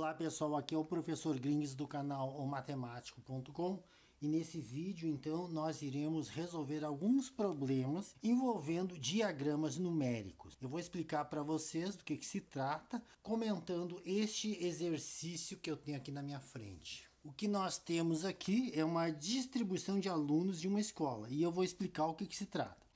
Olá pessoal, aqui é o professor Grings do canal omatemático.com e nesse vídeo então nós iremos resolver alguns problemas envolvendo diagramas numéricos. Eu vou explicar para vocês do que, que se trata comentando este exercício que eu tenho aqui na minha frente. O que nós temos aqui é uma distribuição de alunos de uma escola e eu vou explicar o que, que se trata.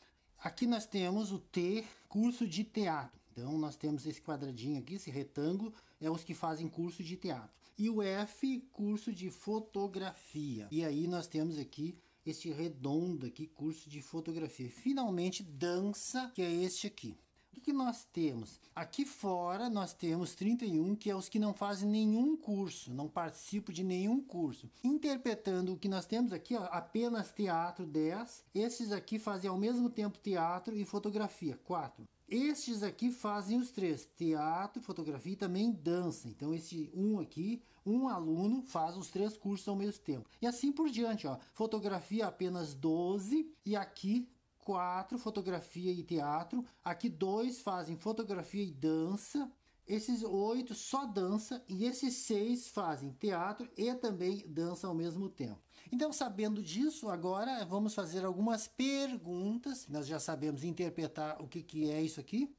Aqui nós temos o T, curso de teatro. Então nós temos esse quadradinho aqui, esse retângulo, é os que fazem curso de teatro. E o F, curso de fotografia. E aí nós temos aqui este redondo aqui, curso de fotografia. Finalmente, dança, que é este aqui. O que, nós temos? Aqui fora nós temos 31, que é os que não fazem nenhum curso, não participam de nenhum curso. Interpretando o que nós temos aqui, ó, apenas teatro 10. Esses aqui fazem ao mesmo tempo teatro e fotografia 4. Estes aqui fazem os três, teatro, fotografia e também dança. Então esse um aqui, um aluno faz os três cursos ao mesmo tempo. E assim por diante, ó. Fotografia apenas 12 e aqui quatro, fotografia e teatro. Aqui dois fazem fotografia e dança. Esses oito só dança e esses seis fazem teatro e também dança ao mesmo tempo. Então, sabendo disso, agora vamos fazer algumas perguntas. Nós já sabemos interpretar o que, que é isso aqui.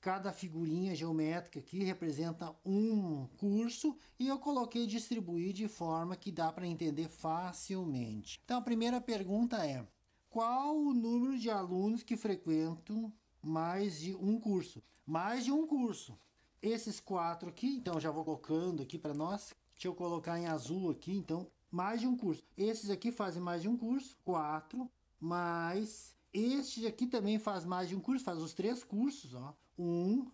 Cada figurinha geométrica aqui representa um curso e eu coloquei distribuir de forma que dá para entender facilmente. Então, a primeira pergunta é: qual o número de alunos que frequentam mais de um curso? Mais de um curso. Esses quatro aqui, então já vou colocando aqui para nós. Deixa eu colocar em azul aqui, então mais de um curso. Esses aqui fazem mais de um curso, quatro, mais este aqui também faz mais de um curso, faz os três cursos, ó. Um,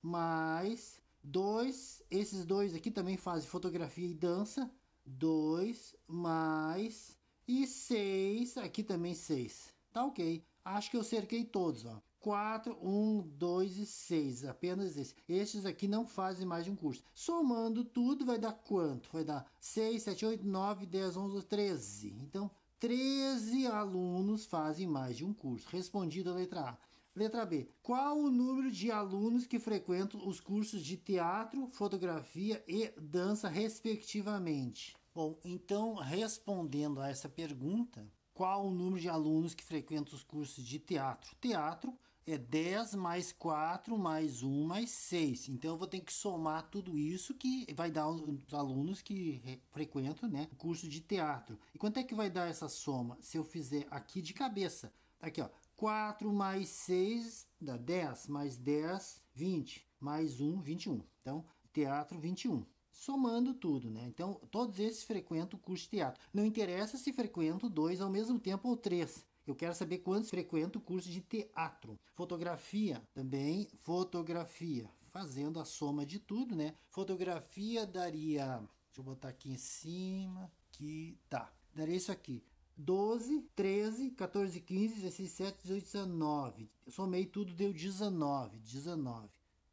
mais dois, esses dois aqui também fazem fotografia e dança. Dois, mais e seis, aqui também seis. Tá ok. Acho que eu cerquei todos, ó. 4, 1, 2 e 6, apenas esse. Estes aqui não fazem mais de um curso. Somando tudo vai dar quanto? Vai dar 6, 7, 8, 9, 10, 11, 13. Então, 13 alunos fazem mais de um curso. Respondido a letra A. Letra B. Qual o número de alunos que frequentam os cursos de teatro, fotografia e dança, respectivamente? Bom, então, respondendo a essa pergunta, qual o número de alunos que frequentam os cursos de teatro? Teatro é 10 mais 4 mais 1 mais 6. Então eu vou ter que somar tudo isso que vai dar os alunos que frequentam né, o curso de teatro. E quanto é que vai dar essa soma se eu fizer aqui de cabeça? Tá aqui, ó, 4 mais 6 dá 10, mais 10, 20, mais 1, 21. Então, teatro 21 somando tudo, né? Então, todos esses frequentam o curso de teatro. Não interessa se frequentam dois ao mesmo tempo ou três. Eu quero saber quantos frequentam o curso de teatro. Fotografia também, fotografia. Fazendo a soma de tudo, né? Fotografia daria. Deixa eu botar aqui em cima. Que tá. Daria isso aqui. 12, 13, 14, 15, 16, 17, 18, 19. Eu somei tudo, deu 19. 19.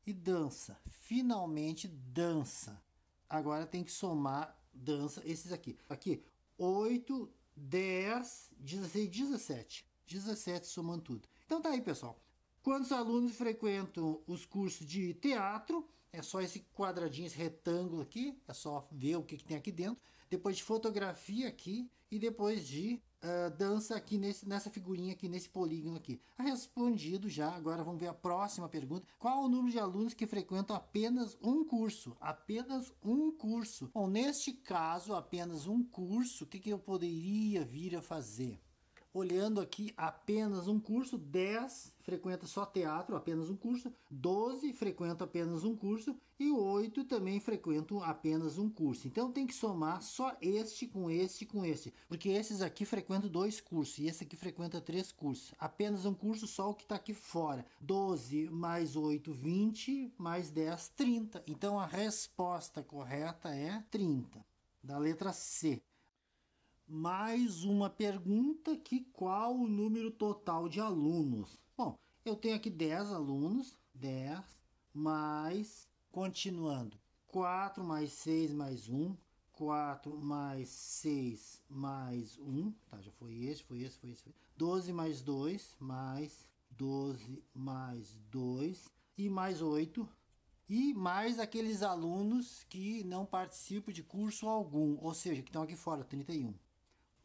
E dança. Finalmente dança. Agora tem que somar dança esses aqui. Aqui, 8, 10, 16, 17. 17 somando tudo. Então tá aí, pessoal. Quantos alunos frequentam os cursos de teatro, é só esse quadradinho, esse retângulo aqui, é só ver o que, que tem aqui dentro. Depois de fotografia aqui e depois de uh, dança aqui nesse, nessa figurinha aqui, nesse polígono aqui. Tá respondido já, agora vamos ver a próxima pergunta. Qual o número de alunos que frequentam apenas um curso? Apenas um curso. Bom, neste caso, apenas um curso, o que, que eu poderia vir a fazer? olhando aqui apenas um curso, 10 frequenta só teatro, apenas um curso, 12 frequenta apenas um curso e 8 também frequentam apenas um curso. Então tem que somar só este com este com este, porque esses aqui frequentam dois cursos e esse aqui frequenta três cursos. Apenas um curso só o que está aqui fora. 12 mais 8, 20, mais 10, 30. Então a resposta correta é 30, da letra C mais uma pergunta que qual o número total de alunos? Bom, eu tenho aqui 10 alunos, 10 mais, continuando, 4 mais 6 mais 1, 4 mais 6 mais 1, tá, já foi esse, foi esse, foi esse, foi esse. 12 mais 2 mais 12 mais 2 e mais 8, e mais aqueles alunos que não participam de curso algum, ou seja, que estão aqui fora, 31.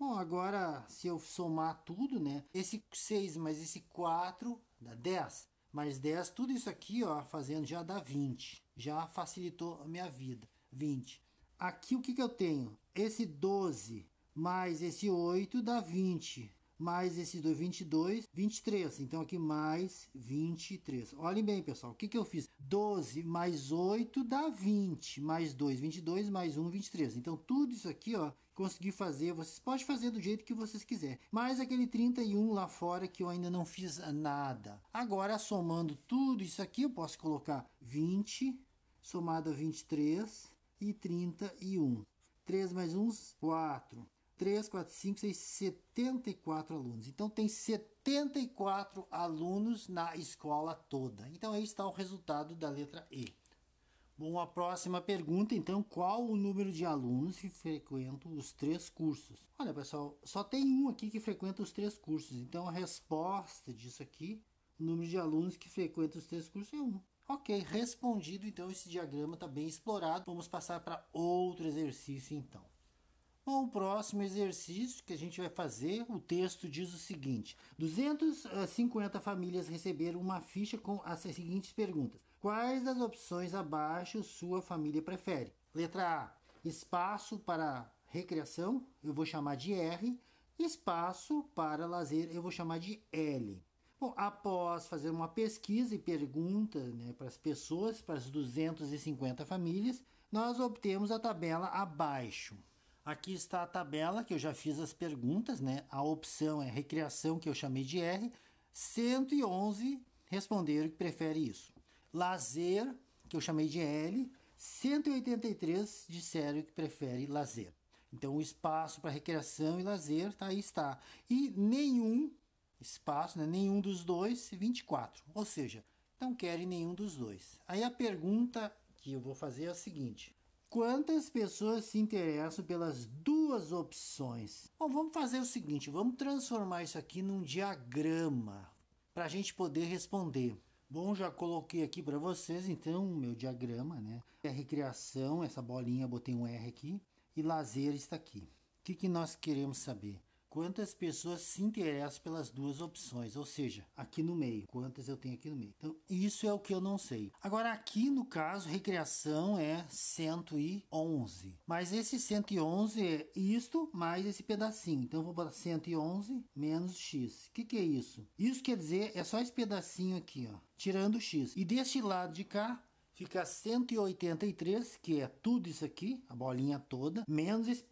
Bom, agora se eu somar tudo, né? Esse 6 mais esse 4 dá 10. Mais 10, tudo isso aqui, ó, fazendo já dá 20. Já facilitou a minha vida. 20. Aqui o que, que eu tenho? Esse 12 mais esse 8 dá 20 mais esse 2, 22, 23. Então, aqui mais 23. Olhem bem, pessoal, o que, que eu fiz? 12 mais 8 dá 20, mais 2, 22, mais 1, 23. Então, tudo isso aqui, ó, consegui fazer. Vocês podem fazer do jeito que vocês quiserem. Mais aquele 31 lá fora que eu ainda não fiz nada. Agora, somando tudo isso aqui, eu posso colocar 20 somado a 23 e 31. 3 mais 1, 4. 3, 4, 5, 6, 74 alunos. Então tem 74 alunos na escola toda. Então aí está o resultado da letra E. Bom, a próxima pergunta, então, qual o número de alunos que frequentam os três cursos? Olha, pessoal, só tem um aqui que frequenta os três cursos. Então, a resposta disso aqui, o número de alunos que frequentam os três cursos é um. Ok, respondido, então, esse diagrama está bem explorado. Vamos passar para outro exercício, então o próximo exercício que a gente vai fazer, o texto diz o seguinte: 250 famílias receberam uma ficha com as seguintes perguntas. Quais das opções abaixo sua família prefere? Letra A: espaço para recreação, eu vou chamar de R. Espaço para lazer, eu vou chamar de L. Bom, após fazer uma pesquisa e pergunta né, para as pessoas, para as 250 famílias, nós obtemos a tabela abaixo. Aqui está a tabela que eu já fiz as perguntas, né? A opção é recreação que eu chamei de R. 111 responderam que prefere isso. Lazer, que eu chamei de L. 183 disseram que prefere lazer. Então, o espaço para recreação e lazer, tá, aí está. E nenhum espaço, né, nenhum dos dois, 24. Ou seja, não querem nenhum dos dois. Aí a pergunta que eu vou fazer é a seguinte: Quantas pessoas se interessam pelas duas opções? Bom, vamos fazer o seguinte: vamos transformar isso aqui num diagrama para a gente poder responder. Bom, já coloquei aqui para vocês então o meu diagrama, né? É recreação, essa bolinha, botei um R aqui, e lazer está aqui. O que, que nós queremos saber? quantas pessoas se interessam pelas duas opções, ou seja, aqui no meio, quantas eu tenho aqui no meio. Então, isso é o que eu não sei. Agora, aqui no caso, recreação é 111, mas esse 111 é isto mais esse pedacinho. Então, vou botar 111 menos x. O que, que é isso? Isso quer dizer, é só esse pedacinho aqui, ó, tirando o x. E deste lado de cá, fica 183, que é tudo isso aqui, a bolinha toda, menos esse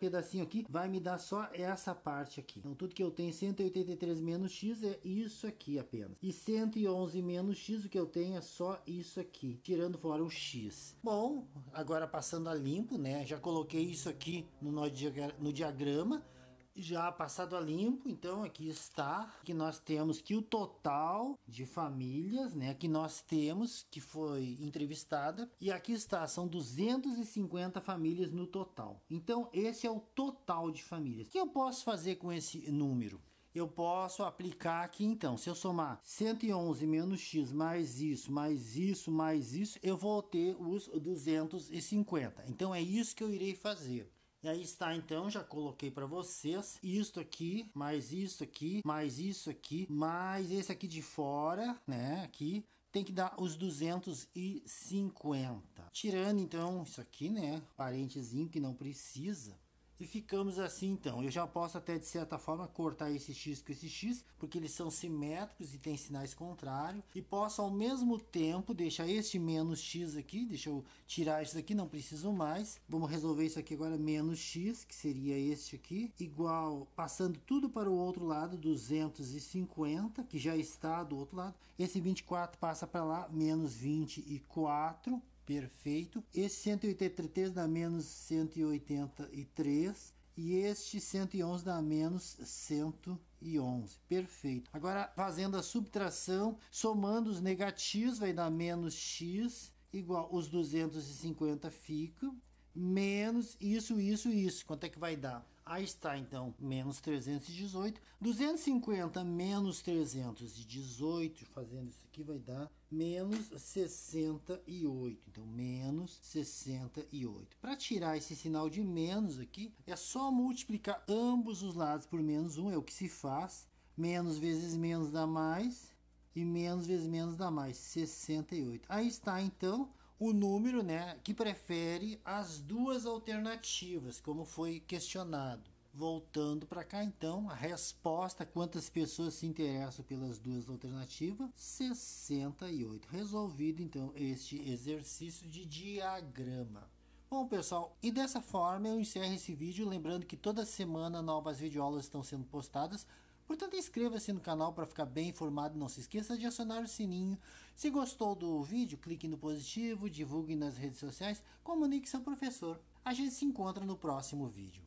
pedacinho aqui, vai me dar só essa parte aqui. Então tudo que eu tenho 183 menos x é isso aqui apenas. E 111 menos x, o que eu tenho é só isso aqui, tirando fora o x. Bom, agora passando a limpo, né? Já coloquei isso aqui no, no diagrama, já passado a limpo, então aqui está que nós temos que o total de famílias, né, que nós temos que foi entrevistada e aqui está, são 250 famílias no total. Então esse é o total de famílias. O que eu posso fazer com esse número? eu posso aplicar aqui então. Se eu somar 111 menos x mais isso, mais isso, mais isso, eu vou ter os 250. Então é isso que eu irei fazer. E aí está então, já coloquei para vocês isto aqui, mais isso aqui, mais isso aqui, mais esse aqui de fora, né, aqui tem que dar os 250. Tirando então isso aqui, né, parentezinho que não precisa, e ficamos assim então. Eu já posso até de certa forma cortar esse X com esse X, porque eles são simétricos e têm sinais contrários. E posso ao mesmo tempo deixar este menos X aqui, deixa eu tirar isso daqui, não preciso mais. Vamos resolver isso aqui agora, menos X, que seria este aqui, igual, passando tudo para o outro lado, 250, que já está do outro lado. Esse 24 passa para lá, menos 24 Perfeito. Esse 183 dá menos 183 e este 111 dá menos 111. Perfeito. Agora, fazendo a subtração, somando os negativos, vai dar menos x igual os 250 fica menos isso, isso, isso. Quanto é que vai dar? Aí está, então, menos 318. 250 menos 318, fazendo isso aqui, vai dar menos 68. Então, menos 68. Para tirar esse sinal de menos aqui, é só multiplicar ambos os lados por menos 1, é o que se faz. Menos vezes menos dá mais, e menos vezes menos dá mais, 68. Aí está, então, o número né, que prefere as duas alternativas, como foi questionado. Voltando para cá, então, a resposta: quantas pessoas se interessam pelas duas alternativas? 68. Resolvido, então, este exercício de diagrama. Bom, pessoal, e dessa forma eu encerro esse vídeo. Lembrando que toda semana novas videoaulas estão sendo postadas. Portanto, inscreva-se no canal para ficar bem informado. Não se esqueça de acionar o sininho. Se gostou do vídeo, clique no positivo, divulgue nas redes sociais, comunique seu professor. A gente se encontra no próximo vídeo.